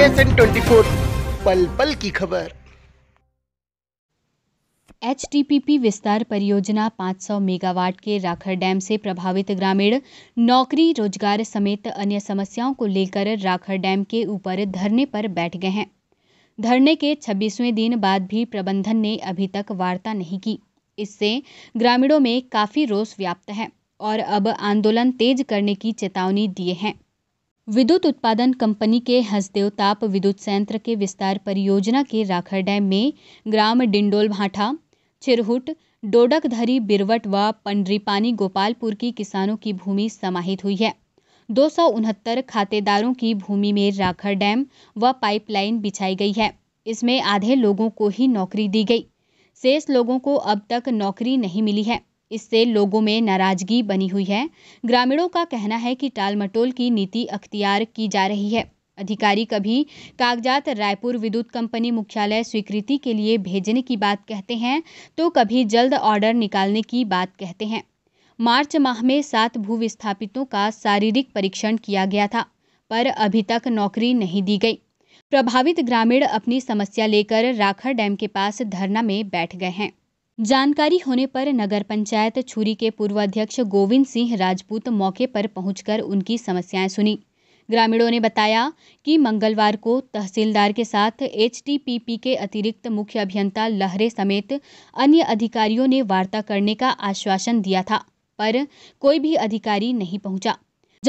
N twenty पल पल की खबर विस्तार परियोजना 500 मेगावाट के राखर डैम से प्रभावित ग्रामीण नौकरी रोजगार समेत अन्य समस्याओं को लेकर राखर डैम के ऊपर धरने पर बैठ गए हैं धरने के 26वें दिन बाद भी प्रबंधन ने अभी तक वार्ता नहीं की इससे ग्रामीणों में काफ़ी रोष व्याप्त है और अब आंदोलन तेज करने की चेतावनी दिए हैं विद्युत उत्पादन कंपनी के हंसदेव ताप विद्युत संयंत्र के विस्तार परियोजना के राखर डैम में ग्राम डिंडोल भाठा चिरहुट डोडकधरी बिरवट व पंडरीपानी गोपालपुर की किसानों की भूमि समाहित हुई है दो खातेदारों की भूमि में राखर डैम व पाइपलाइन बिछाई गई है इसमें आधे लोगों को ही नौकरी दी गई शेष लोगों को अब तक नौकरी नहीं मिली है इससे लोगों में नाराजगी बनी हुई है ग्रामीणों का कहना है कि टाल मटोल की नीति अख्तियार की जा रही है अधिकारी कभी कागजात रायपुर विद्युत कंपनी मुख्यालय स्वीकृति के लिए भेजने की बात कहते हैं तो कभी जल्द ऑर्डर निकालने की बात कहते हैं मार्च माह में सात भू विस्थापितों का शारीरिक परीक्षण किया गया था पर अभी तक नौकरी नहीं दी गई प्रभावित ग्रामीण अपनी समस्या लेकर राखर डैम के पास धरना में बैठ गए हैं जानकारी होने पर नगर पंचायत छुरी के पूर्व अध्यक्ष गोविंद सिंह राजपूत मौके पर पहुंचकर उनकी समस्याएं सुनी ग्रामीणों ने बताया कि मंगलवार को तहसीलदार के साथ एचटीपीपी के अतिरिक्त मुख्य अभियंता लहरे समेत अन्य अधिकारियों ने वार्ता करने का आश्वासन दिया था पर कोई भी अधिकारी नहीं पहुंचा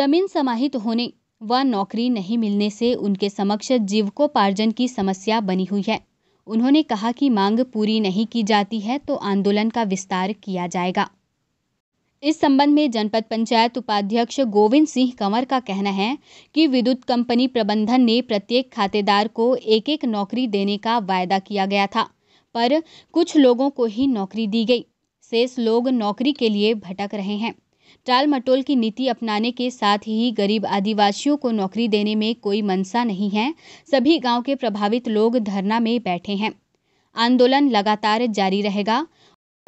जमीन समाहित होने व नौकरी नहीं मिलने से उनके समक्ष जीवकोपार्जन की समस्या बनी हुई है उन्होंने कहा कि मांग पूरी नहीं की जाती है तो आंदोलन का विस्तार किया जाएगा इस संबंध में जनपद पंचायत उपाध्यक्ष गोविंद सिंह कंवर का कहना है कि विद्युत कंपनी प्रबंधन ने प्रत्येक खातेदार को एक एक नौकरी देने का वायदा किया गया था पर कुछ लोगों को ही नौकरी दी गई शेष लोग नौकरी के लिए भटक रहे हैं टाल मटोल की नीति अपनाने के साथ ही गरीब आदिवासियों को नौकरी देने में कोई मनसा नहीं है सभी गांव के प्रभावित लोग धरना में बैठे हैं आंदोलन लगातार जारी रहेगा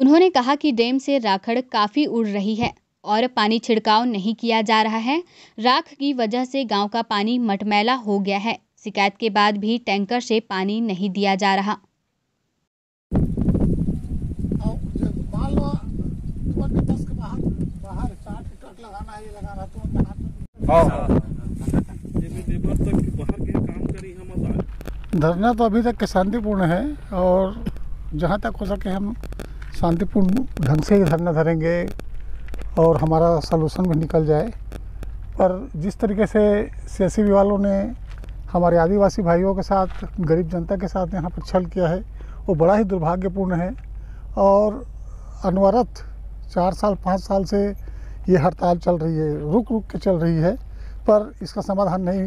उन्होंने कहा कि डैम से राखड़ काफ़ी उड़ रही है और पानी छिड़काव नहीं किया जा रहा है राख की वजह से गांव का पानी मटमैला हो गया है शिकायत के बाद भी टैंकर से पानी नहीं दिया जा रहा धरना तो अभी तक के शांतिपूर्ण है और जहाँ तक हो सके हम शांतिपूर्ण ढंग से ही धरना धरेंगे और हमारा सलूशन भी निकल जाए पर जिस तरीके से सियासी वालों ने हमारे आदिवासी भाइयों के साथ गरीब जनता के साथ यहाँ पर छल किया है वो बड़ा ही दुर्भाग्यपूर्ण है और अनवरत चार साल पाँच साल से ये हड़ताल चल रही है रुक रुक के चल रही है पर इसका समाधान नहीं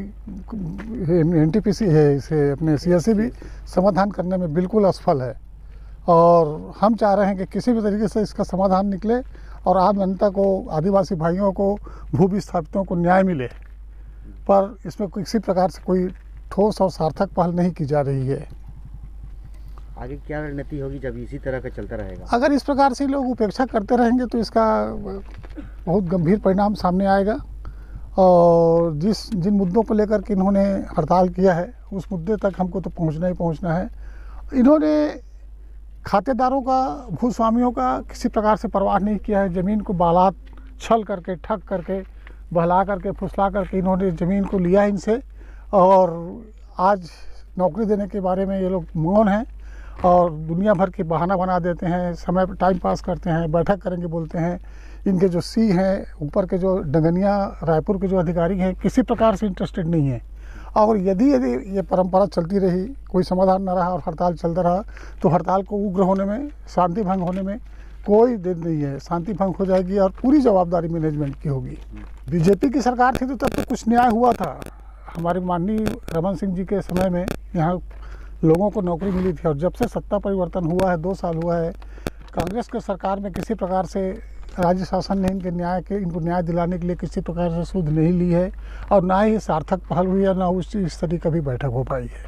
एन टी है इसे अपने सी भी समाधान करने में बिल्कुल असफल है और हम चाह रहे हैं कि किसी भी तरीके से इसका समाधान निकले और आम जनता को आदिवासी भाइयों को भू विस्थापितों को न्याय मिले पर इसमें किसी प्रकार से कोई ठोस और सार्थक पहल नहीं की जा रही है आगे क्या रणनीति होगी जब इसी तरह का चलता रहेगा अगर इस प्रकार से लोग उपेक्षा करते रहेंगे तो इसका बहुत गंभीर परिणाम सामने आएगा और जिस जिन मुद्दों को लेकर के इन्होंने हड़ताल किया है उस मुद्दे तक हमको तो पहुंचना ही पहुंचना है इन्होंने खातेदारों का भूस्वामियों का किसी प्रकार से परवाह नहीं किया है ज़मीन को बालात छल करके ठग करके बहला करके फुसला करके इन्होंने ज़मीन को लिया इनसे और आज नौकरी देने के बारे में ये लोग मौन हैं और दुनिया भर के बहाना बना देते हैं समय पर टाइम पास करते हैं बैठक करेंगे बोलते हैं इनके जो सी हैं ऊपर के जो डंगनिया रायपुर के जो अधिकारी हैं किसी प्रकार से इंटरेस्टेड नहीं है और यदि यदि ये परंपरा चलती रही कोई समाधान न रहा और हड़ताल चलता रहा तो हड़ताल को उग्र होने में शांति भंग होने में कोई दिन नहीं है शांति भंग हो जाएगी और पूरी जवाबदारी मैनेजमेंट की होगी बीजेपी की सरकार थी तो तब तो कुछ न्याय हुआ था हमारे माननीय रमन सिंह जी के समय में यहाँ लोगों को नौकरी मिली थी और जब से सत्ता परिवर्तन हुआ है दो साल हुआ है कांग्रेस के सरकार में किसी प्रकार से राज्य शासन ने इनके न्याय के इनको न्याय दिलाने के लिए किसी प्रकार से सुध नहीं ली है और ना ही सार्थक पहल हुई है ना उस इस तरीके कभी बैठक हो पाई है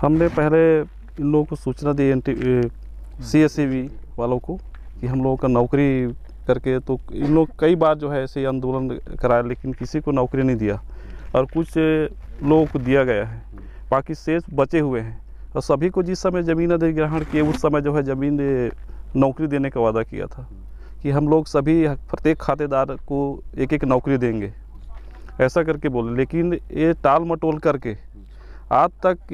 हमने पहले इन लोगों को सूचना दी एन टी सी एस वालों को कि हम लोगों का नौकरी करके तो इन लोग कई बार जो है ऐसे आंदोलन कराया लेकिन किसी को नौकरी नहीं दिया और कुछ लोगों को दिया गया है बाकी शेष बचे हुए हैं और सभी को जिस समय ज़मीन अधिग्रहण किए उस समय जो है ज़मीन नौकरी देने का वादा किया था कि हम लोग सभी प्रत्येक खातेदार को एक एक नौकरी देंगे ऐसा करके बोले लेकिन ये टाल मटोल करके आज तक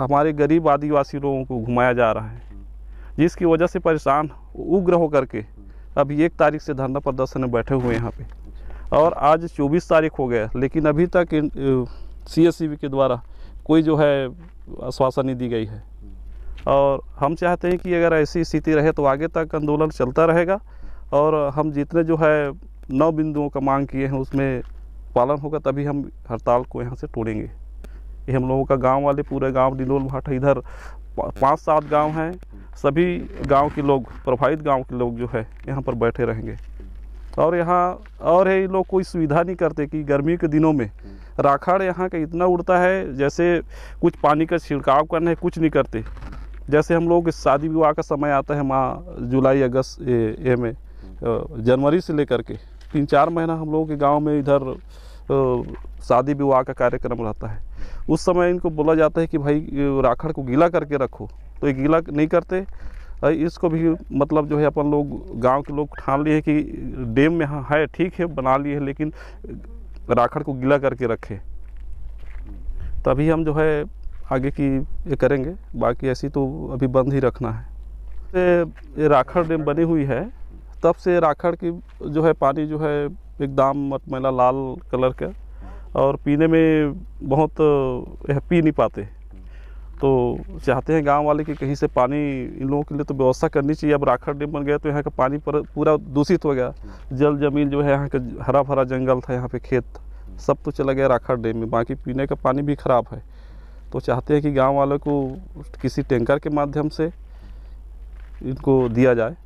हमारे गरीब आदिवासी लोगों को घुमाया जा रहा है जिसकी वजह से परेशान उग्र हो करके अभी एक तारीख से धरना प्रदर्शन में बैठे हुए हैं यहाँ पे और आज 24 तारीख हो गया लेकिन अभी तक सी के द्वारा कोई जो है आश्वासन नहीं दी गई है और हम चाहते हैं कि अगर ऐसी स्थिति रहे तो आगे तक आंदोलन चलता रहेगा और हम जितने जो है नौ बिंदुओं का मांग किए हैं उसमें पालन होगा तभी हम हड़ताल को यहाँ से तोड़ेंगे ये हम लोगों का गांव वाले पूरे गांव डिलोल भाट इधर पाँच सात गांव हैं सभी गांव के लोग प्रभावित गांव के लोग जो है यहाँ पर बैठे रहेंगे और यहाँ और है लोग कोई सुविधा नहीं करते कि गर्मी के दिनों में राखड़ यहाँ का इतना उड़ता है जैसे कुछ पानी का छिड़काव करना है कुछ नहीं करते जैसे हम लोग शादी विवाह का समय आता है माँ जुलाई अगस्त ये में जनवरी से लेकर के तीन चार महीना हम लोगों के गांव में इधर शादी विवाह का कार्यक्रम रहता है उस समय इनको बोला जाता है कि भाई राखड़ को गीला करके रखो तो ये गीला नहीं करते इसको भी मतलब जो है अपन लोग गांव के लोग ठान लिए कि डैम में हाँ है ठीक है बना लिए है लेकिन राखड़ को गीला करके रखे तभी हम जो है आगे की ये करेंगे बाकी ऐसी तो अभी बंद ही रखना है ये राखड़ डैम बनी हुई है तब से राखड़ की जो है पानी जो है एकदम मटमैला लाल कलर का और पीने में बहुत पी नहीं पाते तो चाहते हैं गांव वाले कि कहीं से पानी इन लोगों के लिए तो व्यवस्था करनी चाहिए अब राखड़ डेम बन गया तो यहाँ का पानी पर पूरा दूषित हो गया हम्म। जल जमीन जो है यहाँ का हरा भरा जंगल था यहाँ पे खेत हम्म। सब तो चला गया राखड़ डेम में बाकी पीने का पानी भी ख़राब है तो चाहते हैं कि गाँव वालों को किसी टैंकर के माध्यम से इनको दिया जाए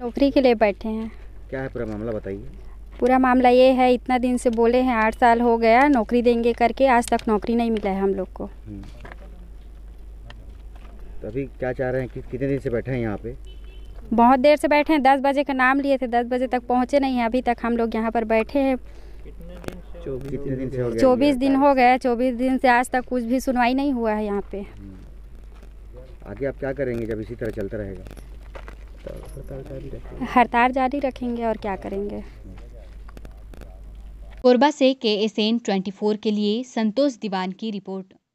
नौकरी के लिए बैठे हैं क्या है पूरा मामला बताइए पूरा मामला ये है इतना दिन से बोले हैं आठ साल हो गया नौकरी देंगे करके आज तक नौकरी नहीं मिला है हम लोग को हम्म। तो अभी क्या चाह रहे हैं कि, कितने दिन से बैठे हैं यहाँ पे बहुत देर से बैठे हैं दस बजे का नाम लिए थे दस बजे तक पहुँचे नहीं हैं अभी तक हम लोग यहाँ पर बैठे हैं चौबीस दिन हो गए चौबीस दिन से आज तक कुछ भी सुनवाई नहीं हुआ है यहाँ पे हम्म। आगे आप क्या करेंगे जब इसी तरह चलता रहेगा हड़ताल जारी रखेंगे और क्या करेंगे कोरबा से के एस एन ट्वेंटी के लिए संतोष दीवान की रिपोर्ट